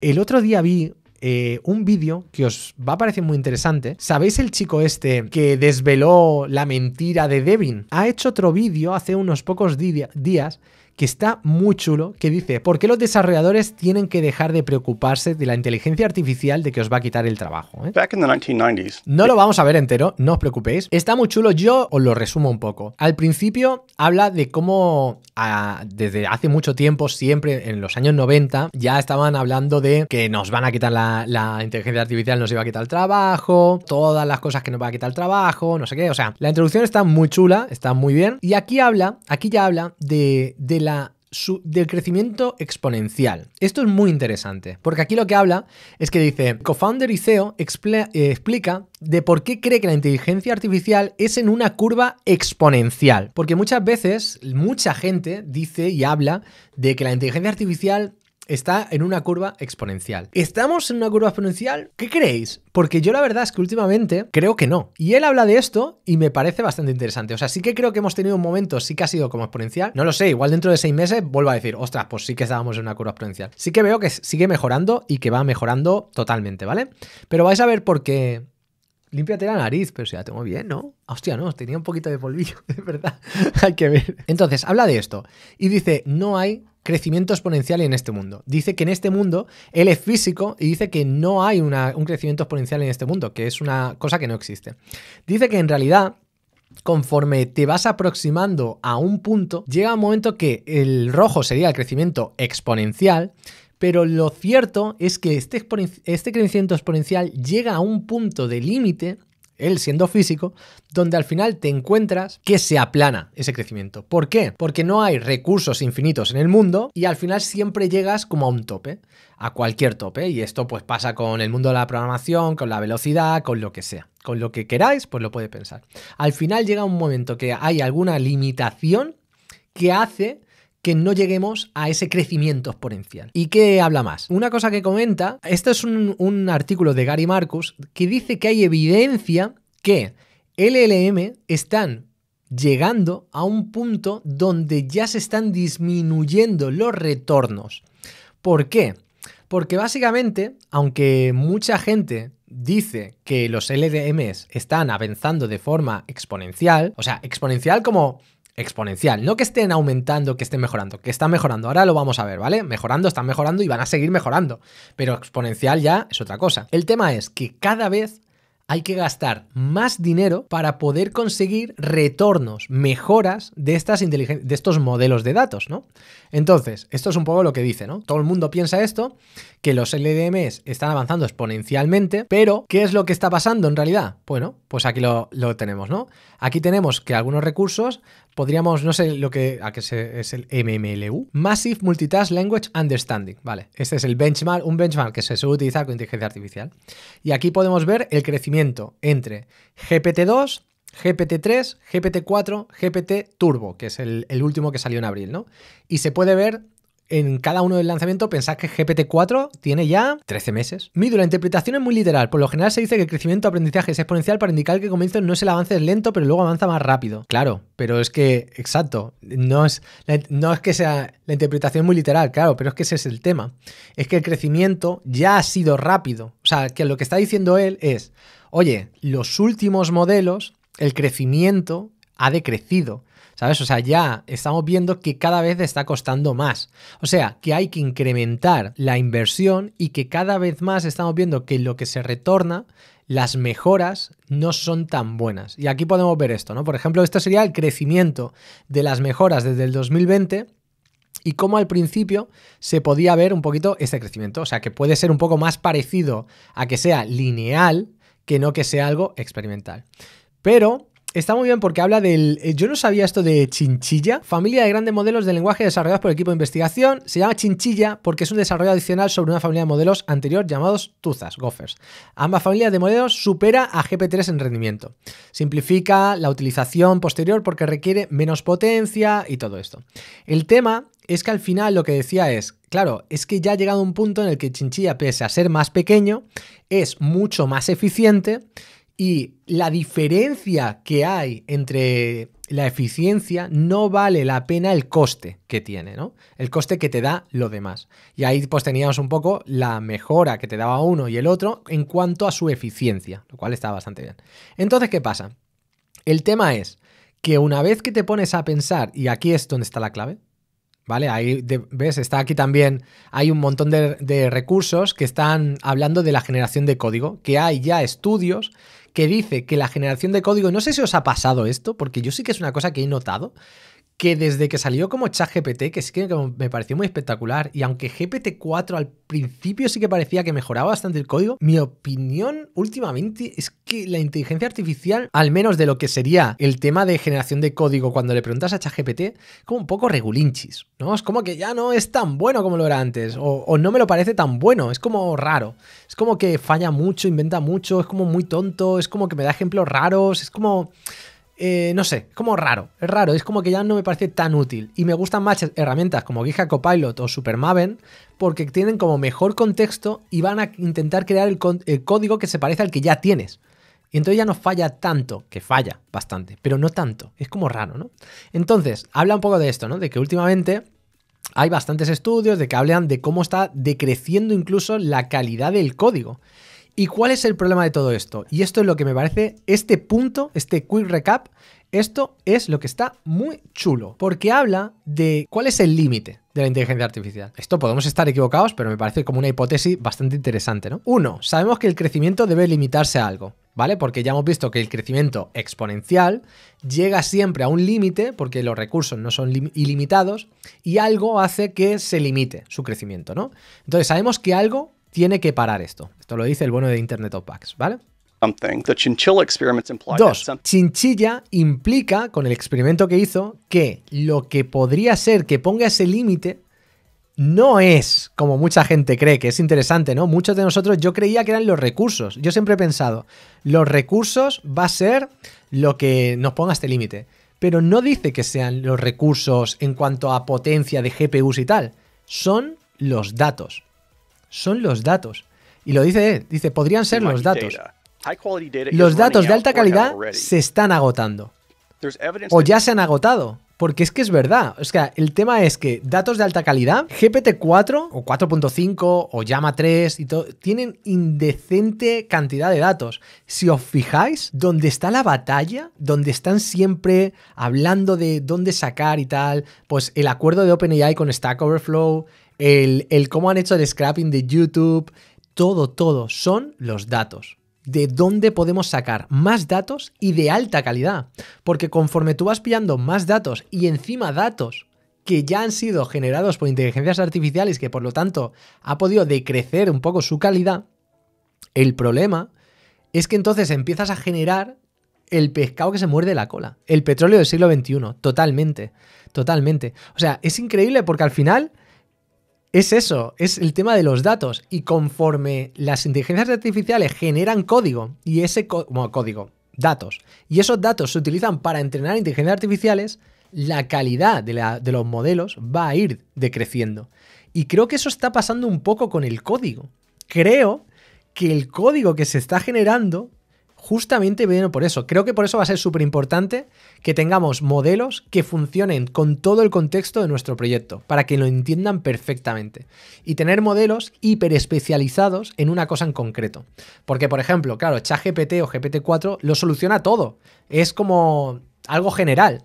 El otro día vi eh, un vídeo que os va a parecer muy interesante. ¿Sabéis el chico este que desveló la mentira de Devin? Ha hecho otro vídeo hace unos pocos días que está muy chulo, que dice, ¿por qué los desarrolladores tienen que dejar de preocuparse de la inteligencia artificial de que os va a quitar el trabajo? Eh? the 1990s. No lo vamos a ver entero, no os preocupéis. Está muy chulo, yo os lo resumo un poco. Al principio habla de cómo ah, desde hace mucho tiempo, siempre en los años 90, ya estaban hablando de que nos van a quitar la, inteligencia artificial, nos iba a quitar el trabajo, todas las cosas que nos va a quitar el trabajo, no sé qué. O sea, la introducción está muy chula, está muy bien. Y aquí habla, aquí ya habla de la del crecimiento exponencial. Esto es muy interesante, porque aquí lo que habla es que dice, cofounder y CEO eh, explica de por qué cree que la inteligencia artificial es en una curva exponencial, porque muchas veces mucha gente dice y habla de que la inteligencia artificial está en una curva exponencial. ¿Estamos en una curva exponencial? ¿Qué creéis? Porque yo la verdad es que últimamente creo que no. Y él habla de esto y me parece bastante interesante. O sea, sí que creo que hemos tenido un momento, sí que ha sido como exponencial. No lo sé, igual dentro de seis meses vuelvo a decir, ostras, pues sí que estábamos en una curva exponencial. Sí que veo que sigue mejorando y que va mejorando totalmente, ¿vale? Pero vais a ver por qué Límpiate la nariz, pero si la tengo bien, ¿no? Hostia, no, tenía un poquito de polvillo, de verdad. hay que ver. Entonces, habla de esto. Y dice, no hay crecimiento exponencial en este mundo. Dice que en este mundo él es físico y dice que no hay un crecimiento exponencial en este mundo, que es una cosa que no existe. Dice que en realidad conforme te vas aproximando a un punto, llega un momento que el rojo sería el crecimiento exponencial, pero lo cierto es que este, este crecimiento exponencial llega a un punto de límite él siendo físico, donde al final te encuentras que se aplana ese crecimiento. ¿Por qué? Porque no hay recursos infinitos en el mundo y al final siempre llegas como a un tope, a cualquier tope. Y esto pues pasa con el mundo de la programación, con la velocidad, con lo que sea. Con lo que queráis, pues lo puede pensar. Al final llega un momento que hay alguna limitación que hace que no lleguemos a ese crecimiento exponencial. ¿Y qué habla más? Una cosa que comenta, este es un, artículo de Gary Marcus, que dice que hay evidencia que LLM están llegando a un punto donde ya se están disminuyendo los retornos. ¿Por qué? Porque básicamente, aunque mucha gente dice que los LDMs están avanzando de forma exponencial, o sea, exponencial como exponencial. No que estén aumentando, que estén mejorando, que están mejorando. Ahora lo vamos a ver, ¿vale? Mejorando, están mejorando y van a seguir mejorando. Pero exponencial ya es otra cosa. El tema es que cada vez hay que gastar más dinero para poder conseguir retornos, mejoras de, estas de estos modelos de datos, ¿no? Entonces, esto es un poco lo que dice, ¿no? Todo el mundo piensa esto, que los LDMs están avanzando exponencialmente, pero ¿qué es lo que está pasando en realidad? Bueno, pues aquí lo, lo tenemos, ¿no? Aquí tenemos que algunos recursos podríamos, no sé lo que, a qué es el MMLU, Massive Multitask Language Understanding, vale, este es el benchmark, un benchmark que se suele utilizar con inteligencia artificial. Y aquí podemos ver el crecimiento entre GPT-2, GPT-3, GPT-4, GPT Turbo, que es el, el, último que salió en abril, ¿no? Y se puede ver en cada uno del lanzamiento, pensás que GPT-4 tiene ya 13 meses. Mido, la interpretación es muy literal. Por lo general se dice que el crecimiento de aprendizaje es exponencial para indicar que comienzo no es el avance es lento, pero luego avanza más rápido. Claro, pero es que, exacto, no es, no es que sea la interpretación muy literal, claro, pero es que ese es el tema. Es que el crecimiento ya ha sido rápido. O sea, que lo que está diciendo él es, oye, los últimos modelos, el crecimiento ha decrecido. ¿Sabes? O sea, ya estamos viendo que cada vez está costando más. O sea, que hay que incrementar la inversión y que cada vez más estamos viendo que lo que se retorna las mejoras no son tan buenas. Y aquí podemos ver esto, ¿no? Por ejemplo, esto sería el crecimiento de las mejoras desde el 2020 y cómo al principio se podía ver un poquito este crecimiento. O sea, que puede ser un poco más parecido a que sea lineal que no que sea algo experimental. Pero Está muy bien porque habla del. Eh, yo no sabía esto de chinchilla. Familia de grandes modelos de lenguaje desarrollados por el equipo de investigación. Se llama chinchilla porque es un desarrollo adicional sobre una familia de modelos anterior llamados tuzas, gophers. Ambas familias de modelos supera a GP3 en rendimiento. Simplifica la utilización posterior porque requiere menos potencia y todo esto. El tema es que al final lo que decía es, claro, es que ya ha llegado un punto en el que Chinchilla, pese a ser más pequeño, es mucho más eficiente y la diferencia que hay entre la eficiencia no vale la pena el coste que tiene, ¿no? El coste que te da lo demás. Y ahí pues teníamos un poco la mejora que te daba uno y el otro en cuanto a su eficiencia, lo cual está bastante bien. Entonces, ¿qué pasa? El tema es que una vez que te pones a pensar, y aquí es donde está la clave, ¿vale? Ahí ves, está aquí también, hay un montón de recursos que están hablando de la generación de código, que hay ya estudios que dice que la generación de código, no sé si os ha pasado esto, porque yo sí que es una cosa que he notado, que desde que salió como ChatGPT, que sí que me pareció muy espectacular, y aunque GPT-4 al principio sí que parecía que mejoraba bastante el código, mi opinión últimamente es que la inteligencia artificial, al menos de lo que sería el tema de generación de código cuando le preguntas a ChatGPT, como un poco regulinchis, ¿no? Es como que ya no es tan bueno como lo era antes, o, o no me lo parece tan bueno, es como raro, es como que falla mucho, inventa mucho, es como muy tonto, es como que me da ejemplos raros, es como... Eh, no sé, es como raro, es raro, es como que ya no me parece tan útil. Y me gustan más herramientas como GitHub Copilot o Supermaven porque tienen como mejor contexto y van a intentar crear el, código que se parece al que ya tienes. Y entonces ya no falla tanto, que falla bastante, pero no tanto, es como raro, ¿no? Entonces, habla un poco de esto, ¿no? De que últimamente hay bastantes estudios de que hablan de cómo está decreciendo incluso la calidad del código. ¿Y cuál es el problema de todo esto? Y esto es lo que me parece, este punto, este quick recap, esto es lo que está muy chulo, porque habla de cuál es el límite de la inteligencia artificial. Esto podemos estar equivocados, pero me parece como una hipótesis bastante interesante, ¿no? Uno, sabemos que el crecimiento debe limitarse a algo, ¿vale? Porque ya hemos visto que el crecimiento exponencial llega siempre a un límite, porque los recursos no son ilimitados, y algo hace que se limite su crecimiento, ¿no? Entonces sabemos que algo tiene que parar esto. Esto lo dice el bueno de Internet of Bugs, ¿vale? Dos, Chinchilla implica, con el experimento que hizo, que lo que podría ser que ponga ese límite no es como mucha gente cree, que es interesante, ¿no? Muchos de nosotros yo creía que eran los recursos. Yo siempre he pensado, los recursos va a ser lo que nos ponga este límite. Pero no dice que sean los recursos en cuanto a potencia de GPUs y tal. Son los datos son los datos. Y lo dice él, dice, podrían ser los datos. Los datos de alta calidad se están agotando. O ya se han agotado. Porque es que es verdad. O sea, el tema es que datos de alta calidad, GPT-4 o 4.5 o Llama 3 y todo, tienen indecente cantidad de datos. Si os fijáis, dónde está la batalla, donde están siempre hablando de dónde sacar y tal, pues el acuerdo de OpenAI con Stack Overflow, el, el cómo han hecho el scrapping de YouTube, todo, todo, son los datos de dónde podemos sacar más datos y de alta calidad. Porque conforme tú vas pillando más datos y encima datos que ya han sido generados por inteligencias artificiales, que por lo tanto ha podido decrecer un poco su calidad, el problema es que entonces empiezas a generar el pescado que se muerde la cola, el petróleo del siglo XXI, totalmente, totalmente. O sea, es increíble porque al final es eso, es el tema de los datos. Y conforme las inteligencias artificiales generan código, y ese código, datos, y esos datos se utilizan para entrenar inteligencias artificiales, la calidad de los modelos va a ir decreciendo. Y creo que eso está pasando un poco con el código. Creo que el código que se está generando Justamente viene por eso. Creo que por eso va a ser súper importante que tengamos modelos que funcionen con todo el contexto de nuestro proyecto, para que lo entiendan perfectamente. Y tener modelos hiper especializados en una cosa en concreto. Porque, por ejemplo, claro, ChatGPT o GPT-4 lo soluciona todo. Es como algo general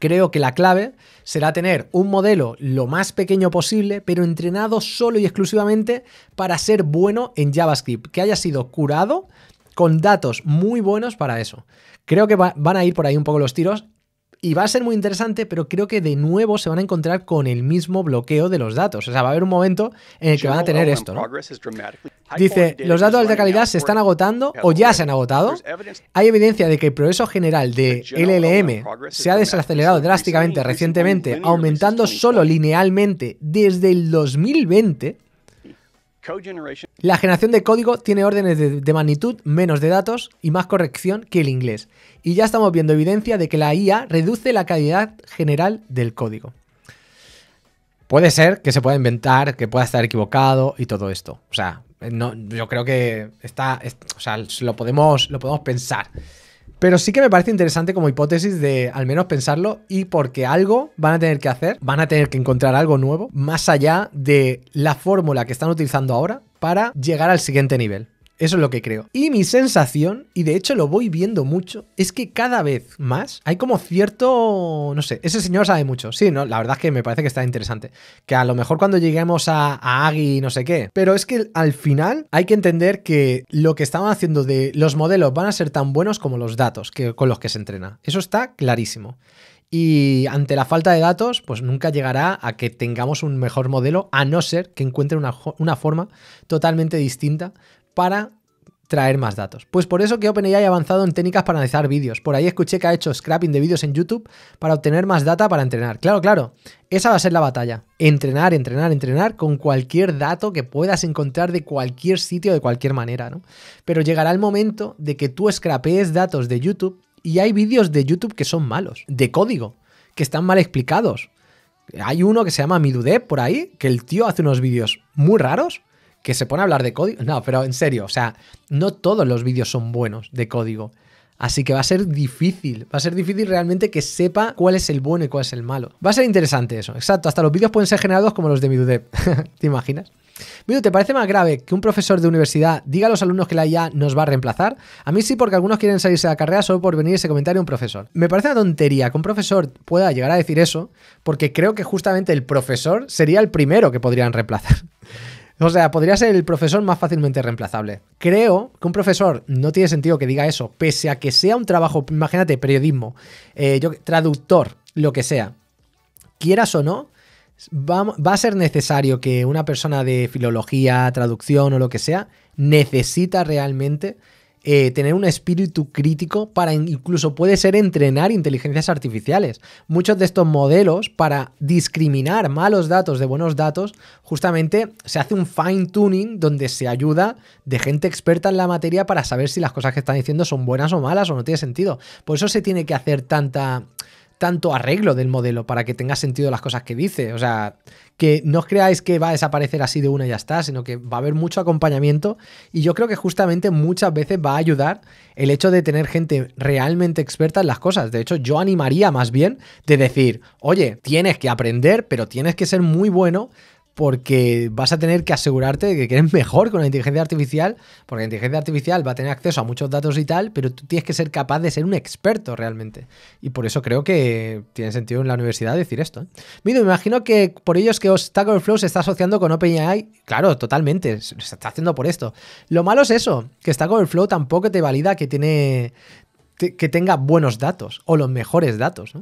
creo que la clave será tener un modelo lo más pequeño posible, pero entrenado solo y exclusivamente para ser bueno en JavaScript, que haya sido curado con datos muy buenos para eso. Creo que van a ir por ahí un poco los tiros y va a ser muy interesante, pero creo que de nuevo se van a encontrar con el mismo bloqueo de los datos. O sea, va a haber un momento en el que van a tener esto. Dice, los datos de alta calidad se están agotando o ya se han agotado. Hay evidencia de que el progreso general de LLM se ha desacelerado drásticamente recientemente, aumentando solo linealmente desde el 2020 la generación de código tiene órdenes de, magnitud menos de datos y más corrección que el inglés. Y ya estamos viendo evidencia de que la IA reduce la calidad general del código. Puede ser que se pueda inventar, que pueda estar equivocado y todo esto. O sea, no, yo creo que está, o sea, lo podemos, lo podemos pensar. Pero sí que me parece interesante como hipótesis de al menos pensarlo y porque algo van a tener que hacer, van a tener que encontrar algo nuevo más allá de la fórmula que están utilizando ahora para llegar al siguiente nivel. Eso es lo que creo. Y mi sensación, y de hecho lo voy viendo mucho, es que cada vez más hay como cierto, no sé, ese señor sabe mucho. Sí, la verdad es que me parece que está interesante. Que a lo mejor cuando lleguemos a, Agui no sé qué, pero es que al final hay que entender que lo que estaban haciendo de los modelos van a ser tan buenos como los datos que, con los que se entrena. Eso está clarísimo. Y ante la falta de datos, pues nunca llegará a que tengamos un mejor modelo, a no ser que encuentre una, una, forma totalmente distinta para traer más datos. Pues por eso que OpenAI ha avanzado en técnicas para analizar vídeos. Por ahí escuché que ha hecho scrapping de vídeos en YouTube para obtener más data para entrenar. Claro, claro, esa va a ser la batalla. Entrenar, entrenar, entrenar con cualquier dato que puedas encontrar de cualquier sitio, de cualquier manera, ¿no? Pero llegará el momento de que tú scrapees datos de YouTube y hay vídeos de YouTube que son malos, de código, que están mal explicados. Hay uno que se llama Midude por ahí, que el tío hace unos vídeos muy raros que se pone a hablar de código. No, pero en serio, o sea, no todos los vídeos son buenos de código. Así que va a ser difícil, va a ser difícil realmente que sepa cuál es el bueno y cuál es el malo. Va a ser interesante eso, exacto, hasta los vídeos pueden ser generados como los de Midudev, ¿te imaginas? Midude ¿te parece más grave que un profesor de universidad diga a los alumnos que la IA nos va a reemplazar? A mí sí, porque algunos quieren salirse de la carrera solo por venir ese comentario a un profesor. Me parece una tontería que un profesor pueda llegar a decir eso, porque creo que justamente el profesor sería el primero que podrían reemplazar. O sea, podría ser el profesor más fácilmente reemplazable. Creo que un profesor no tiene sentido que diga eso, pese a que sea un trabajo, imagínate, periodismo, eh, yo, traductor, lo que sea. Quieras o no, va, va a ser necesario que una persona de filología, traducción o lo que sea, necesita realmente eh, tener un espíritu crítico para incluso puede ser entrenar inteligencias artificiales. Muchos de estos modelos para discriminar malos datos de buenos datos, justamente se hace un fine tuning donde se ayuda de gente experta en la materia para saber si las cosas que están diciendo son buenas o malas o no tiene sentido. Por eso se tiene que hacer tanta tanto arreglo del modelo para que tenga sentido las cosas que dice. O sea, que no os creáis que va a desaparecer así de una y ya está, sino que va a haber mucho acompañamiento y yo creo que justamente muchas veces va a ayudar el hecho de tener gente realmente experta en las cosas. De hecho, yo animaría más bien de decir, oye, tienes que aprender, pero tienes que ser muy bueno porque vas a tener que asegurarte de que eres mejor con la inteligencia artificial, porque la inteligencia artificial va a tener acceso a muchos datos y tal, pero tú tienes que ser capaz de ser un experto realmente. Y por eso creo que tiene sentido en la universidad decir esto. ¿eh? me imagino que por ello es que Stack Overflow se está asociando con OpenAI. Claro, totalmente, se está haciendo por esto. Lo malo es eso, que Stack Overflow tampoco te valida que tiene que tenga buenos datos o los mejores datos.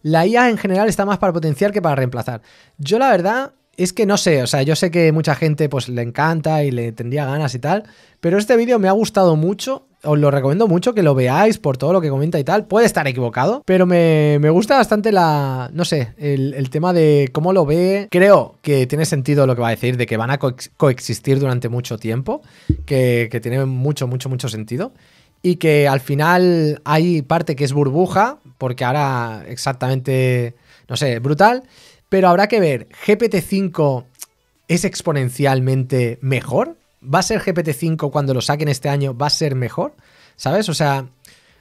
La IA en general está más para potenciar que para reemplazar. Yo la verdad es que no sé, o sea, yo sé que mucha gente pues le encanta y le tendría ganas y tal, pero este vídeo me ha gustado mucho os lo recomiendo mucho que lo veáis por todo lo que comenta y tal. Puede estar equivocado, pero me, gusta bastante la, no sé, el, tema de cómo lo ve. Creo que tiene sentido lo que va a decir de que van a coexistir durante mucho tiempo, que, que tiene mucho, mucho, mucho sentido. Y que al final hay parte que es burbuja, porque ahora exactamente, no sé, brutal. Pero habrá que ver, ¿GPT-5 es exponencialmente mejor? ¿Va a ser GPT-5 cuando lo saquen este año? ¿Va a ser mejor? ¿Sabes? O sea,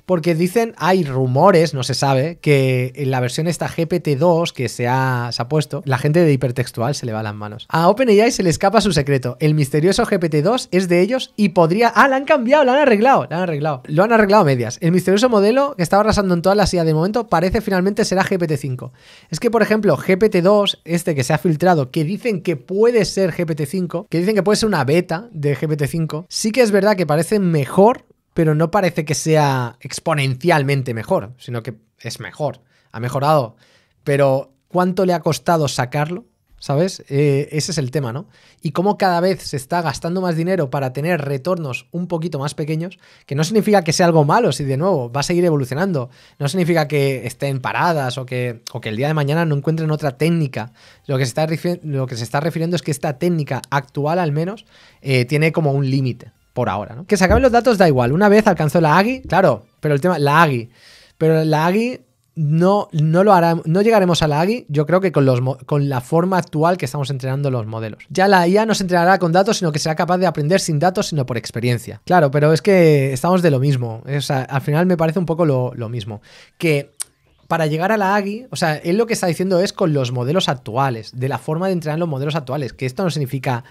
porque dicen, hay rumores, no se sabe, que en la versión esta GPT-2 que se ha, puesto, la gente de hipertextual se le va a las manos. A OpenAI se le escapa su secreto. El misterioso GPT-2 es de ellos y podría... Ah, la han cambiado, la han arreglado, la han arreglado. Lo han arreglado medias. El misterioso modelo que estaba arrasando en toda la silla de momento parece finalmente será GPT-5. Es que, por ejemplo, GPT-2, este que se ha filtrado, que dicen que puede ser GPT-5, que dicen que puede ser una beta de GPT-5, sí que es verdad que parece mejor pero no parece que sea exponencialmente mejor, sino que es mejor, ha mejorado. Pero ¿cuánto le ha costado sacarlo? ¿Sabes? Eh, ese es el tema, ¿no? Y cómo cada vez se está gastando más dinero para tener retornos un poquito más pequeños, que no significa que sea algo malo, si de nuevo va a seguir evolucionando, no significa que estén paradas o que, que el día de mañana no encuentren otra técnica. Lo que se está, lo que se está refiriendo es que esta técnica actual al menos eh, tiene como un límite por ahora, ¿no? Que se acaben los datos da igual. Una vez alcanzó la AGI, claro, pero el tema, la AGI. Pero la AGI no, no, lo hará, no llegaremos a la AGI, yo creo que con, los, con la forma actual que estamos entrenando los modelos. Ya la IA no se entrenará con datos, sino que será capaz de aprender sin datos, sino por experiencia. Claro, pero es que estamos de lo mismo. O sea, al final me parece un poco lo, lo mismo. Que para llegar a la AGI, o sea, él lo que está diciendo es con los modelos actuales, de la forma de entrenar los modelos actuales, que esto no significa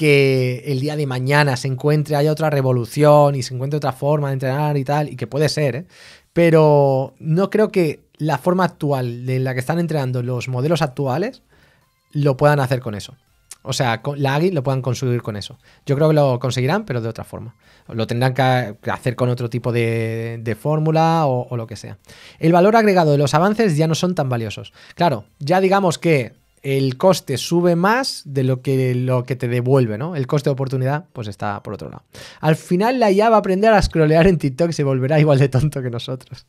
que el día de mañana se encuentre, haya otra revolución y se encuentre otra forma de entrenar y tal, y que puede ser, ¿eh? pero no creo que la forma actual de la que están entrenando los modelos actuales lo puedan hacer con eso. O sea, la AGI lo puedan construir con eso. Yo creo que lo conseguirán, pero de otra forma. Lo tendrán que hacer con otro tipo de, fórmula o, lo que sea. El valor agregado de los avances ya no son tan valiosos. Claro, ya digamos que el coste sube más de lo que, lo que te devuelve, ¿no? El coste de oportunidad, pues está por otro lado. Al final la IA va a aprender a scrollear en TikTok y se volverá igual de tonto que nosotros.